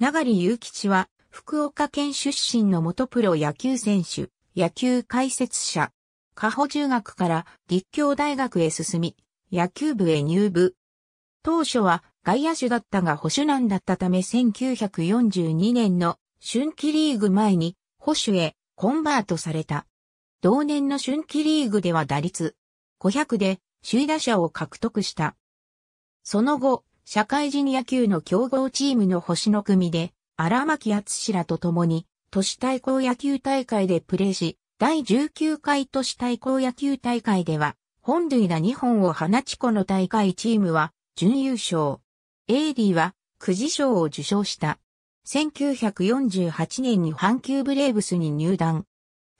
里祐吉は、福岡県出身の元プロ野球選手、野球解説者。加保中学から立教大学へ進み、野球部へ入部。当初は外野手だったが保守難だったため1942年の春季リーグ前に保守へコンバートされた。同年の春季リーグでは打率500で首位打者を獲得した。その後、社会人野球の競合チームの星の組で、荒牧厚らと共に、都市対抗野球大会でプレーし、第19回都市対抗野球大会では、本塁打2本を放ちこの大会チームは、準優勝。エイリーは、くじ賞を受賞した。1948年に阪急ブレーブスに入団。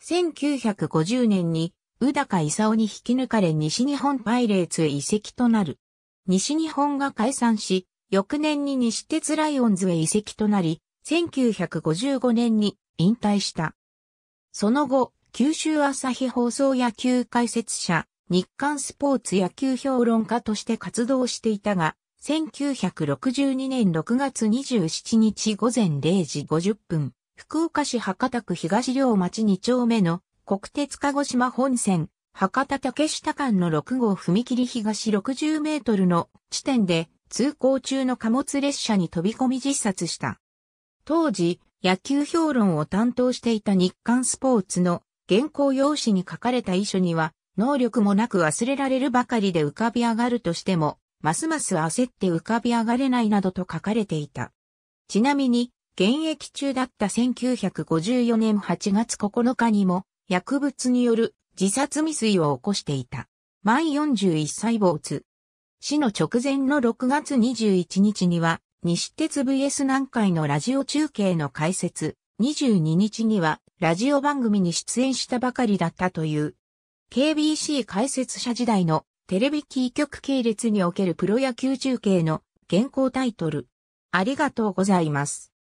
1950年に、宇高勲に引き抜かれ西日本パイレーツへ移籍となる。西日本が解散し、翌年に西鉄ライオンズへ移籍となり、1955年に引退した。その後、九州朝日放送野球解説者、日刊スポーツ野球評論家として活動していたが、1962年6月27日午前0時50分、福岡市博多区東両町2丁目の国鉄鹿児島本線博多竹下間の6号踏切東60メートルの地点で通行中の貨物列車に飛び込み自殺した。当時、野球評論を担当していた日刊スポーツの原稿用紙に書かれた遺書には、能力もなく忘れられるばかりで浮かび上がるとしても、ますます焦って浮かび上がれないなどと書かれていた。ちなみに、現役中だった1954年8月9日にも、薬物による自殺未遂を起こしていた。毎41歳没。死の直前の6月21日には、西鉄 VS 南海のラジオ中継の解説、22日にはラジオ番組に出演したばかりだったという、KBC 解説者時代のテレビキー局系列におけるプロ野球中継の原稿タイトル。ありがとうございます。